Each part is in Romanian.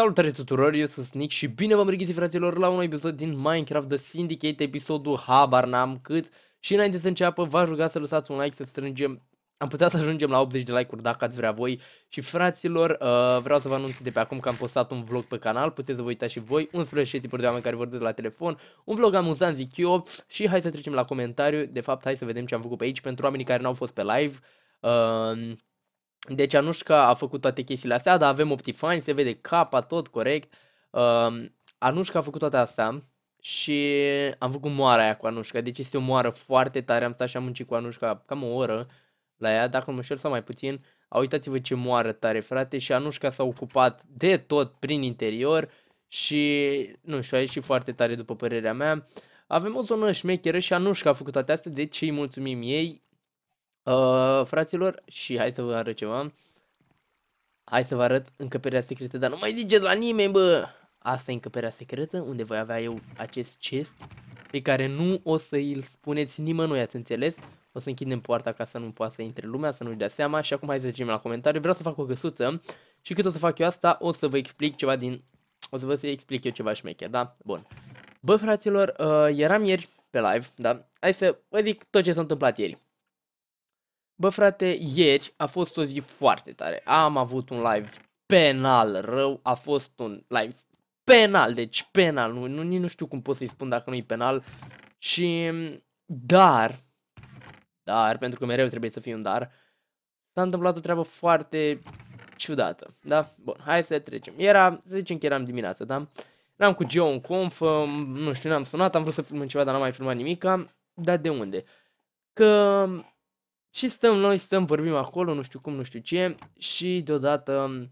Salutare tuturor, eu sunt Nick și bine v-am regăsit fraților la un episod din Minecraft The Syndicate, episodul habar n-am cât și înainte să înceapă v-aș ruga să lăsați un like să strângem am putea să ajungem la 80 de like-uri dacă ați vrea voi și fraților, uh, vreau să vă anunț de pe acum că am postat un vlog pe canal, puteți să vă uitați și voi, 11 tipuri de oameni care vorbesc la telefon, un vlog amuzant zic eu și hai să trecem la comentariu, de fapt hai să vedem ce am făcut pe aici pentru oamenii care n-au fost pe live. Uh, deci Anușca a făcut toate chestiile astea, dar avem Optifine, se vede capa, tot corect. Uh, Anușca a făcut toate astea și am făcut moara aia cu Anușca, deci este o moară foarte tare, am stat și am muncit cu Anușca cam o oră la ea, dacă nu mă șel sau mai puțin. A uitați-vă ce moară tare, frate, și Anușca s-a ocupat de tot prin interior și, nu știu, a ieșit foarte tare după părerea mea. Avem o zonă șmecheră și Anușca a făcut toate astea, deci îi mulțumim ei. Uh, fraților, și hai să vă arăt ceva. Hai să vă arăt încăperea secretă, dar nu mai ziceți la nimeni, bă! Asta e încăperea secretă, unde voi avea eu acest chest pe care nu o să îl spuneți nimănui, ați înțeles? O să închidem poarta ca să nu poată să intre lumea, să nu-și dea seama și acum hai să zicem la comentarii. Vreau să fac o găsuță și cât o să fac eu asta, o să vă explic ceva din... O să vă să explic eu ceva șmecher, da? Bun. Bă, fraților, uh, eram ieri pe live, da? Hai să vă zic tot ce s-a întâmplat ieri. Bă, frate, ieri a fost o zi foarte tare. Am avut un live penal rău, a fost un live penal, deci penal, nu, nu, nu știu cum pot să-i spun dacă nu-i penal. Și, dar, dar, pentru că mereu trebuie să fie un dar, s-a întâmplat o treabă foarte ciudată, da? Bun, hai să trecem. Era, să zicem că eram dimineața, da? Eram cu Geo în conf, nu știu, n-am sunat, am vrut să filmăm ceva, dar n-am mai filmat nimic, dar de unde? Că și stăm noi, stăm, vorbim acolo, nu știu cum, nu știu ce, și deodată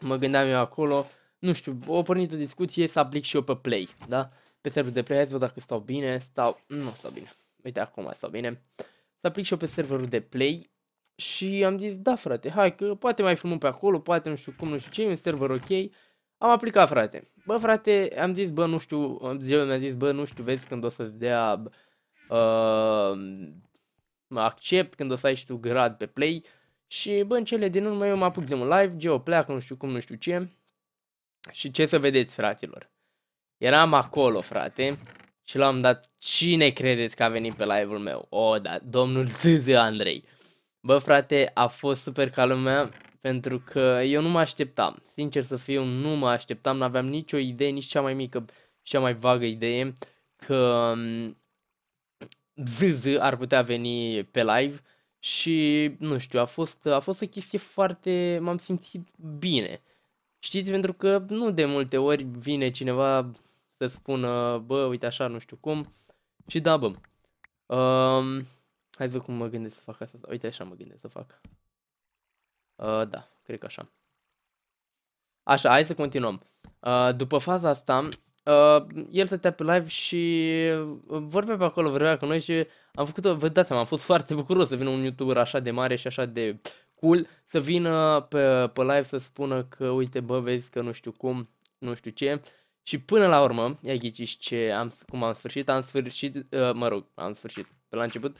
mă gândeam eu acolo, nu știu, o pornit o discuție să aplic și eu pe play, da? Pe serverul de play, hai să văd dacă stau bine, stau, nu stau bine, uite acum stau bine. Să aplic și eu pe serverul de play și am zis, da frate, hai că poate mai filmăm pe acolo, poate nu știu cum, nu știu ce, e un server ok. Am aplicat frate. Bă frate, am zis, bă nu știu, ziua mi-a zis, bă nu știu, vezi când o să-ți dea uh, accept când o să ai și tu grad pe play și bă, în cele din urmă eu mă apuc de un live, Geo pleacă, nu știu cum, nu știu ce și ce să vedeți, fraților. Eram acolo, frate, și l-am dat cine credeți că a venit pe live-ul meu? O, oh, da, domnul Zâză Andrei. Bă, frate, a fost super ca lumea, pentru că eu nu mă așteptam. Sincer să fiu, nu mă așteptam, n-aveam nicio idee, nici cea mai mică, cea mai vagă idee că mm, ZZ ar putea veni pe live și nu știu, a fost, a fost o chestie foarte, m-am simțit bine. Știți, pentru că nu de multe ori vine cineva să spună, bă, uite așa, nu știu cum, și da, bă. Um, hai să cum mă gândesc să fac asta, uite așa mă gândesc să fac. Uh, da, cred că așa. Așa, hai să continuăm. Uh, după faza asta, Uh, el stătea pe live și uh, vorbea pe acolo, vorbea cu noi și am făcut o, vă dați seama, am fost foarte bucuros să vină un YouTuber așa de mare și așa de cool, să vină pe, pe live să spună că uite bă, vezi că nu știu cum, nu știu ce. Și până la urmă, ia ghiciți ce am, cum am sfârșit, am sfârșit, uh, mă rog, am sfârșit pe la început,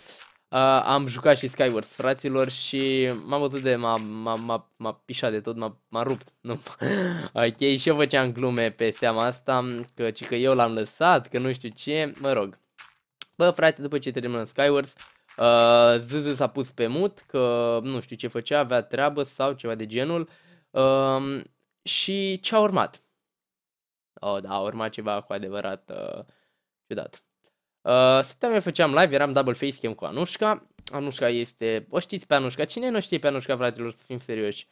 Uh, am jucat și Skyward fraților și m-am bătut de, m-a, m-a, m-a, m-a pișat de tot, m-a, m-a rupt, nu. ok, și eu făceam glume pe seama asta, că, că eu l-am lăsat, că nu știu ce, mă rog. Bă, frate, după ce terminăm Skyward, uh, ZZ s-a pus pe mut, că nu știu ce făcea, avea treabă sau ceva de genul. Uh, și ce-a urmat? Oh, da, a urmat ceva cu adevărat uh, ciudat. Uh, stăteam, eu făceam live, eram double facecam cu Anușca. Anușca este... O știți pe Anușca? Cine nu știe pe Anușca, fratelor, să fim serioși?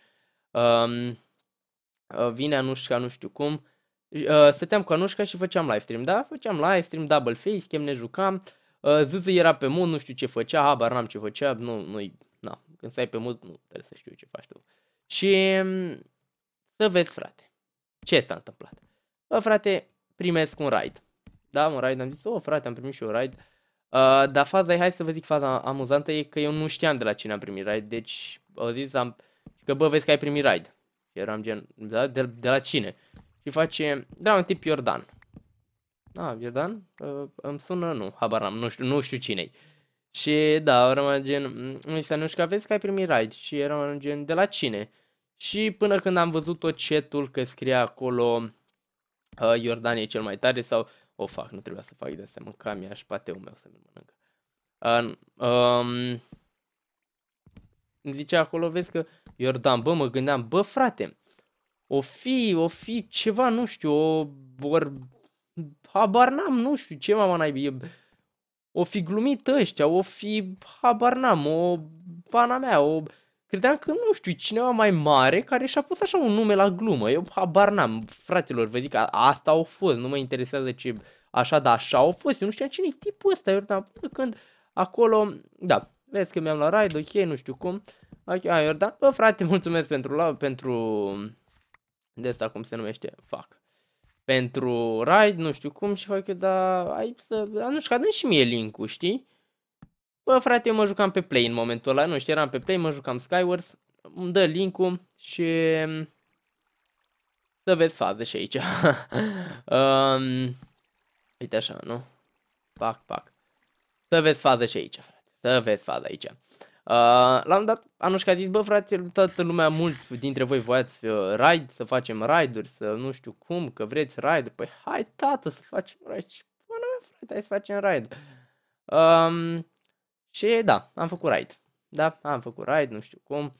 Um, uh, vine Anușca, nu știu cum. Uh, stăteam cu Anușca și făceam live stream, da? Făceam live stream, double facecam, ne jucam. Uh, Zâză era pe mod, nu știu ce făcea, habar n-am ce făcea, nu, nu na, când stai pe mod, nu trebuie să știu ce faci tu. Și um, să vezi, frate, ce s-a întâmplat. Bă, frate, primesc un raid da, un ride, am zis, oh frate, am primit și un ride. Uh, dar faza e, hai să vă zic faza amuzantă, e că eu nu știam de la cine am primit ride, deci au zis am, că bă, vezi că ai primit ride. Și eram gen, da, de, de la cine? Și face, da, un tip Iordan. Ah, Iordan? Uh, îmi sună? Nu, habar n-am, nu știu, nu știu cine-i. Și da, eram gen, mi mm, se Nu vezi că ai primit raid. Și eram gen, de la cine? Și până când am văzut tot cetul că scria acolo uh, Iordan e cel mai tare sau o fac, nu trebuia să fac de seamă, că am și pateul meu să-mi mănâncă. Îmi um, zicea acolo, vezi că Iordan, bă, mă gândeam, bă, frate, o fi, o fi ceva, nu știu, o, vor, habar n-am, nu știu ce mama naibii, o fi glumit ăștia, o fi, habar n-am, o, pana mea, o, credeam că, nu știu, cineva mai mare care și-a pus așa un nume la glumă. Eu habar n-am, fraților, vă zic, a, asta au fost, nu mă interesează ce așa, dar așa au fost. Eu nu știam cine e tipul ăsta, eu da, până când acolo, da, vezi că mi-am luat raid, ok, nu știu cum. Ok, a, Iordan, bă, frate, mulțumesc pentru, la, pentru, de asta cum se numește, fac. Pentru raid, nu știu cum și fac eu, dar ai să, nu știu, că și mie link-ul, știi? Bă, frate, eu mă jucam pe Play în momentul ăla, nu știu, eram pe Play, mă jucam Skywars, îmi dă link-ul și să mm, vezi faze și aici. um, uite așa, nu? Pac, pac. Să vezi faze și aici, frate. Să vezi fază aici. Uh, l-am dat, Anușca a zis, bă frate, toată lumea, mult dintre voi voiați uh, raid, să facem raiduri, să nu știu cum, că vreți raid Păi hai tată să facem raid. nu, frate, hai să facem raid. Um, și da, am făcut raid. Da, am făcut raid, nu știu cum.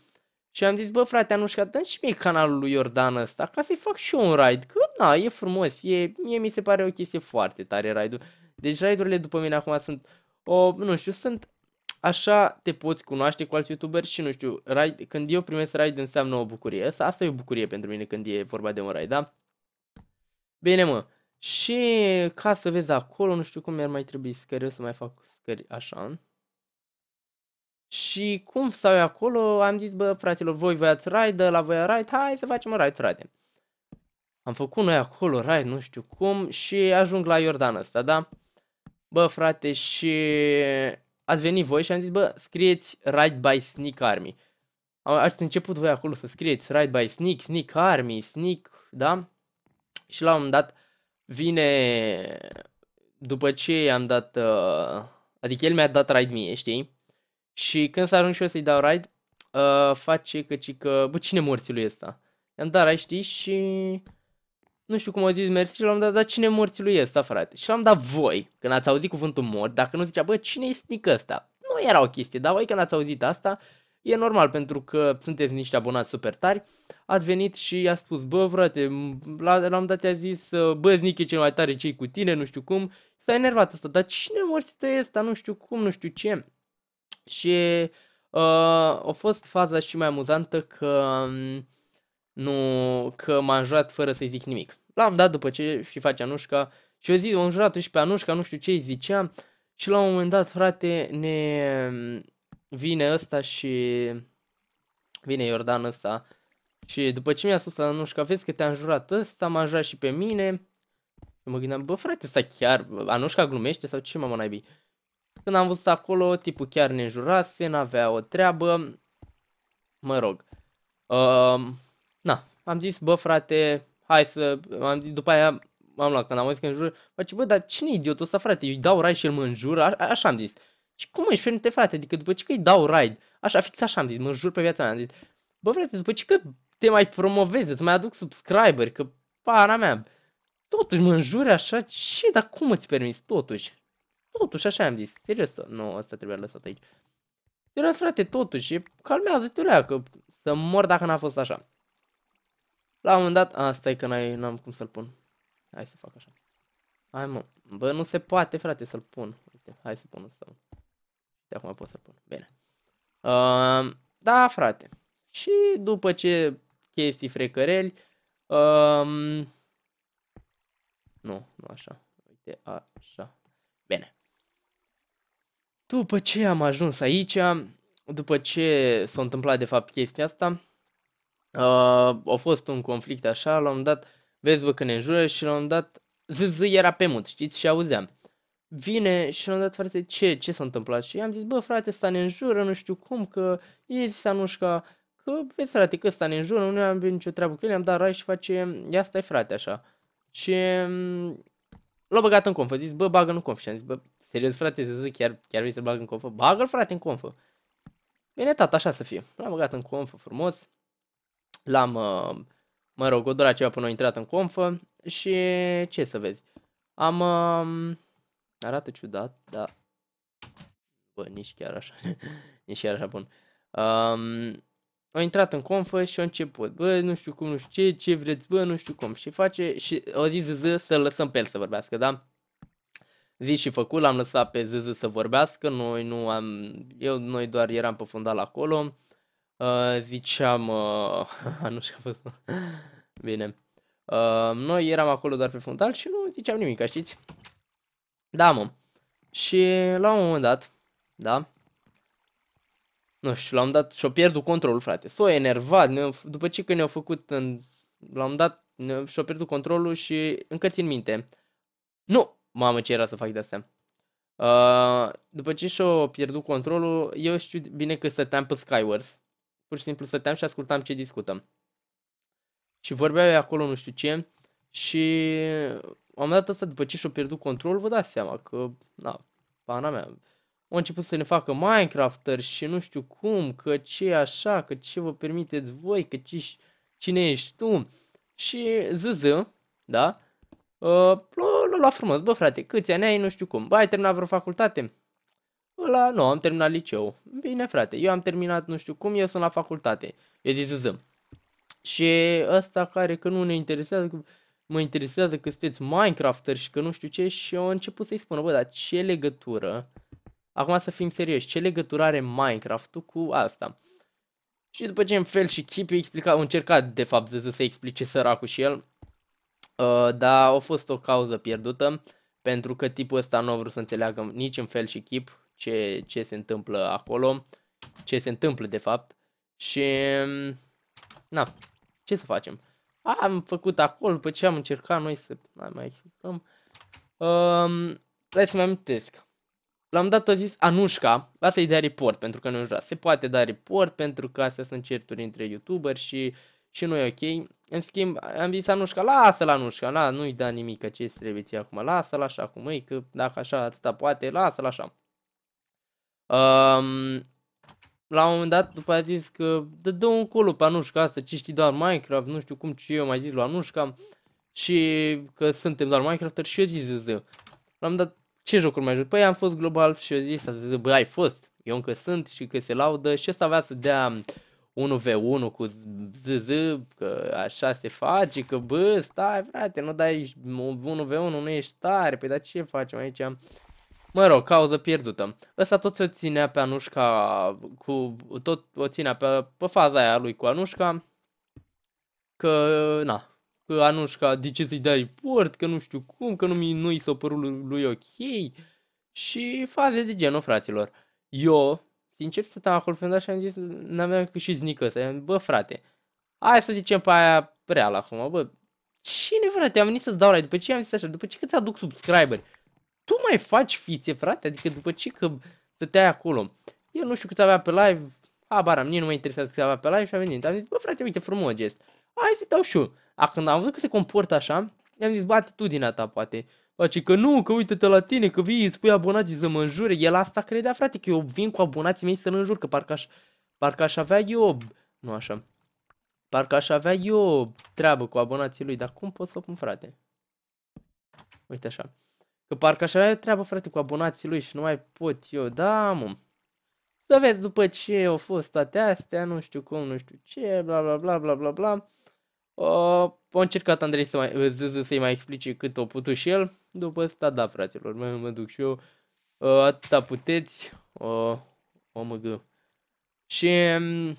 Și am zis, bă frate, Anușca, dă și mie canalul lui Iordan ăsta ca să-i fac și eu un raid. Că na, e frumos, e, mie mi se pare o chestie foarte tare raidul. Deci raidurile după mine acum sunt, o, nu știu, sunt așa te poți cunoaște cu alți youtuberi și nu știu, raid, când eu primesc raid înseamnă o bucurie. Asta, asta e o bucurie pentru mine când e vorba de un raid, da? Bine mă, și ca să vezi acolo, nu știu cum mi-ar mai trebui scări, o să mai fac scări așa. Și cum stau eu acolo, am zis, bă, fratelor, voi voiați raid, la voi raid, hai să facem un raid, frate. Am făcut noi acolo raid, nu știu cum, și ajung la Iordan ăsta, da? Bă, frate, și ați venit voi și am zis, bă, scrieți Ride by Sneak Army. Ați început voi acolo să scrieți Ride by Sneak, Sneak Army, Sneak, da? Și la un moment dat vine, după ce am dat, uh, adică el mi-a dat Ride mie, știi? Și când s-a ajuns și eu să-i dau ride, uh, ă, face că, ci că, bă, cine morții lui ăsta? I-am dat raid, știi, și nu știu cum au zis mersi și l-am dat, dar cine morții lui ăsta, frate? Și l-am dat voi, când ați auzit cuvântul mort, dacă nu zicea, bă, cine e snic ăsta? Nu era o chestie, dar voi când ați auzit asta, e normal, pentru că sunteți niște abonați super tari, ați venit și i-a spus, bă, frate, l-am dat, i-a zis, ă, bă, Znic e cel mai tare, cei cu tine, nu știu cum, s-a enervat ăsta, dar cine morții ăsta, nu știu cum, nu știu ce. Și uh, a fost faza și mai amuzantă că um, nu că m-a jurat fără să-i zic nimic. L-am dat după ce și face Anușca și o zi o jurat și pe Anușca, nu știu ce îi zicea și la un moment dat, frate, ne vine ăsta și vine Iordan ăsta și după ce mi-a spus Anușca, vezi că te-a jurat ăsta, m-a jurat și pe mine și mă gândeam, bă frate, ăsta chiar, Anușca glumește sau ce mă naibii? Când am văzut acolo, tipul chiar ne înjurase, n-avea o treabă. Mă rog. Uh, na, am zis, bă frate, hai să... Am zis, după aia m-am luat, când am auzit că înjură, mă zice, bă, dar cine idiotul ăsta, frate? Îi dau raid și el mă înjură? A, așa am zis. Și cum ești fermite, frate? Adică după ce că îi dau raid, așa, fix așa am zis, mă jur pe viața mea, am zis, bă, frate, după ce că te mai promovezi, îți mai aduc subscriberi, că pana mea, totuși mă înjure așa, ce, dar cum îți permis, totuși? Totuși, așa am zis. Serios, nu, asta trebuia lăsat aici. Serios, frate, totuși, calmează-te, că să mor dacă n-a fost așa. La un moment dat, asta e că n-am cum să-l pun. Hai să fac așa. Hai mă, bă, nu se poate, frate, să-l pun. Uite, hai să pun ăsta. De acum pot să-l pun. Bine. Uh, da, frate. Și după ce chestii frecăreli, um, nu, nu așa. Uite, așa. Bine. După ce am ajuns aici, după ce s-a întâmplat de fapt chestia asta, uh, a fost un conflict așa, l-am dat, vezi bă că ne înjură și l-am dat, ZZ era pe mut, știți, și auzeam. Vine și l-am dat, frate, ce, ce s-a întâmplat? Și i-am zis, bă, frate, sta ne înjură, nu știu cum, că e zis Anușca, că, vezi, frate, că sta ne înjură, nu am nicio treabă cu el, am dat rai și face, ia stai, frate, așa. Și mm, l-a băgat în conf, a zis, bă, bagă în conf și am zis, bă, Serios, frate, să zic, chiar, chiar vrei să bag în confă? Bagă-l, frate, în confă. Bine, tata, așa să fie. L-am băgat în confă frumos. L-am, uh, mă rog, odorat ceva până a intrat în confă. Și ce să vezi? Am... Um, arată ciudat, dar... Bă, nici chiar așa. nici chiar așa bun. Um, a intrat în confă și a început. Bă, nu știu cum, nu știu ce, ce vreți, bă, nu știu cum. Și face... Și o zis să să lăsăm pe el să vorbească, da? zi și făcut, l-am lăsat pe ZZ să vorbească, noi nu am, eu, noi doar eram pe fundal acolo, uh, ziceam, uh, nu știu fost, bine, uh, noi eram acolo doar pe fundal și nu ziceam nimic, știți? Da, mă. Și la un moment dat, da, nu știu, l-am dat și-o pierdut controlul, frate. S-o enervat, ne după ce că ne-au făcut, în... l-am dat, și-o pierdut controlul și încă țin minte. Nu, Mamă, ce era să fac de-astea. Uh, după ce și-o pierdut controlul, eu știu bine că stăteam pe Skywars. Pur și simplu stăteam și ascultam ce discutăm. Și vorbeau acolo nu știu ce. Și am dat asta după ce și-o pierdut controlul, vă dați seama că, na, pana mea. Au început să ne facă minecraft și nu știu cum, că ce așa, că ce vă permiteți voi, că ce, cine ești tu. Și ZZ, da, Uh, l-a luat frumos, bă frate, câți ani ai, nu știu cum. Bă, ai terminat vreo facultate? Ăla, nu, am terminat liceu. Bine frate, eu am terminat nu știu cum, eu sunt la facultate. Eu zic zâm. Și ăsta care că nu ne interesează, că mă interesează că sunteți Minecrafter și că nu știu ce și eu început să-i spună, bă, dar ce legătură, acum să fim serioși, ce legătură are Minecraft-ul cu asta? Și după ce în fel și chip explica, încercat, de fapt să se explice săracul și el, da, dar a fost o cauză pierdută, pentru că tipul ăsta nu a vrut să înțeleagă nici în fel și chip ce, ce se întâmplă acolo, ce se întâmplă de fapt. Și, mm, na, ce să facem? Am făcut acolo, după ce am încercat noi să mai jucăm. Um, hai să-mi amintesc. L-am dat a zis Anușca, lasă i dea report pentru că nu i Se poate da report pentru că astea sunt certuri între YouTuber și, și nu e ok. În schimb, am zis Anușca, lasă-l Anușca, la, nu-i da nimic, că ce trebuie ție acum, lasă-l așa cum e, că dacă așa atâta poate, lasă-l așa. Um, la un moment dat, după a zis că dă, dă un colo pe Anușca asta, ce știi doar Minecraft, nu știu cum, ce eu mai zis la Anușca și că suntem doar Minecrafter și eu zis ză. L-am dat ce jocuri mai joc? Păi am fost global și eu zis, bă, ai fost, eu încă sunt și că se laudă și ăsta avea să dea 1v1 cu ZZ, că așa se face, că bă, stai frate, nu dai 1v1, nu ești tare, păi dar ce facem aici? Mă rog, cauză pierdută. Ăsta tot se o ținea pe Anușca, cu, tot o ținea pe, pe faza aia lui cu Anușca, că, na, că Anușca, de ce să-i dai port, că nu știu cum, că nu, i nu s o părut lui ok, și faze de genul, fraților. Eu, sincer, stăteam acolo pe și am zis, n am și znică ăsta. Am zis, bă, frate, hai să zicem pe aia la acum, bă, cine frate, am venit să-ți dau la după ce am zis așa, după ce că ți-aduc subscriberi, tu mai faci fițe, frate, adică după ce că stăteai acolo, eu nu știu cât avea pe live, habar am, nici nu mă interesează cât avea pe live și am venit, am zis, bă frate, uite, frumos gest, hai să-i dau și eu. A, când am văzut că se comportă așa, i-am zis, bă, atitudinea ta, poate, Face că nu, că uite-te la tine, că vii, îți pui abonații să mă înjure. El asta credea, frate, că eu vin cu abonații mei să-l înjur, că parcă aș, parcă aș avea eu... Nu așa. Parcă aș avea eu treabă cu abonații lui, dar cum pot să o pun, frate? Uite așa. Că parcă aș avea treabă, frate, cu abonații lui și nu mai pot eu. Da, mă. Să vezi după ce au fost toate astea, nu știu cum, nu știu ce, bla bla bla bla bla bla. Uh, a încercat Andrei să mai, să-i mai explice cât o putut și el. După asta, da, fraților, mă, mă duc și eu. Uh, atâta puteți. Uh, OMG. Și mm,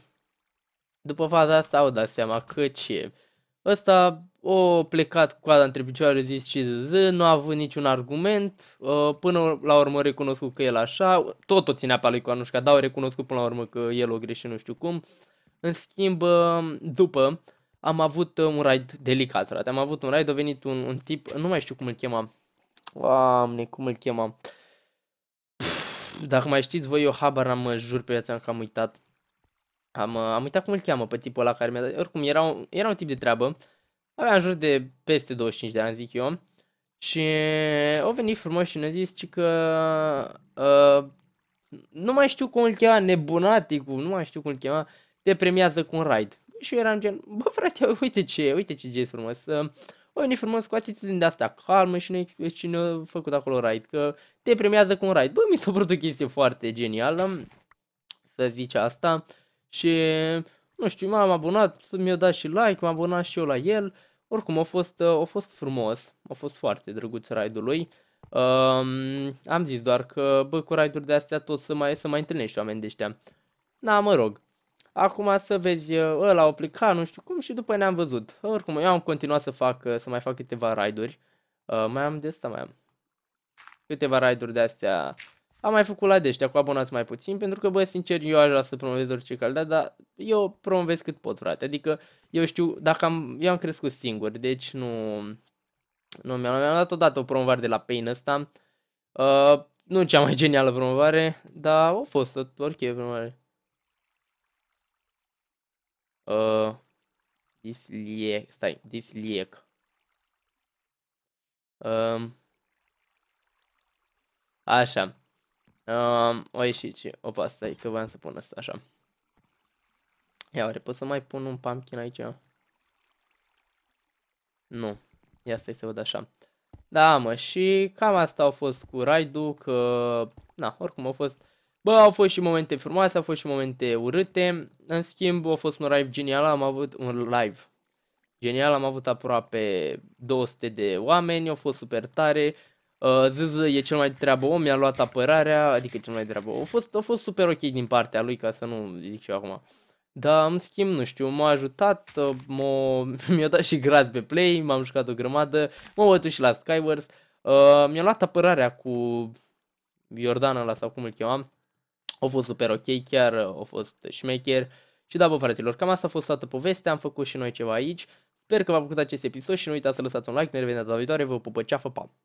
după faza asta au dat seama că ce. Ăsta o plecat coada între picioare zis și zz, nu a avut niciun argument, uh, până la urmă recunoscut că el așa, tot o ținea pe lui cu Anușca, dar au recunoscut până la urmă că el o greșit nu știu cum. În schimb, uh, după, am avut um, un raid delicat, frate. Am avut un raid, a venit un, un tip, nu mai știu cum îl chema. Oamne, cum îl chema. dacă mai știți voi, eu habar am jur pe viața că am uitat. Am, uh, am uitat cum îl cheamă pe tipul ăla care mi-a dat. Oricum, era un, era un tip de treabă. Avea în jur de peste 25 de ani, zic eu. Și au venit frumos și ne-a zis ci că... Uh, nu mai știu cum îl chema, nebunaticul, nu mai știu cum îl chema, te premiază cu un raid și eu eram gen, bă frate, uite ce, uite ce gest frumos. Ă, Oi, ne frumos cu atitudine de asta calmă și nu și nu făcut acolo raid, că te premiază cu un raid. Bă, mi s-a părut o chestie foarte genială, să zice asta. Și, nu știu, m-am abonat, mi-a dat și like, m-am abonat și eu la el. Oricum, a fost, ă, a fost frumos, a fost foarte drăguț raidul lui. Um, am zis doar că, bă, cu raiduri de astea tot să mai, să mai întâlnești oameni de ăștia. Na, da, mă rog, Acum să vezi, ăla o plecat, nu știu cum, și după ne-am văzut. Oricum, eu am continuat să fac, să mai fac câteva raiduri. Uh, mai am de asta, mai am. Câteva raiduri de astea. Am mai făcut la deștea cu abonați mai puțin, pentru că, bă, sincer, eu aș vrea să promovez orice calitate, dar eu promovez cât pot, frate. Adică, eu știu, dacă am, eu am crescut singur, deci nu... Nu, mi-am, mi dat odată o promovare de la Pain ăsta. Uh, nu cea mai genială promovare, dar a fost o, ok promovare. Ă, disliec, stai, disliec. Um, așa. Um, o ieși ce, opa, stai, că voiam să pun asta așa. Ia oare, pot să mai pun un pumpkin aici? Nu. Ia stai să văd așa. Da, mă, și cam asta au fost cu raidul, că, na, oricum au fost Bă, au fost și momente frumoase, au fost și momente urâte. În schimb, a fost un live genial, am avut un live genial, am avut aproape 200 de oameni, au fost super tare. ZZ uh, e cel mai treabă om, mi-a luat apărarea, adică cel mai treabă om. A fost, a fost super ok din partea lui, ca să nu zic și eu acum. Dar, în schimb, nu știu, m-a ajutat, uh, mi-a dat și grad pe play, m-am jucat o grămadă, m-a bătut și la Skywars. Uh, mi-a luat apărarea cu Iordana la sau cum îl chemam a fost super ok, chiar a fost șmecher. Și da, bă, fraților, cam asta a fost toată povestea, am făcut și noi ceva aici. Sper că v-a plăcut acest episod și nu uitați să lăsați un like, ne revedem data viitoare, vă pupă ceafă, pa!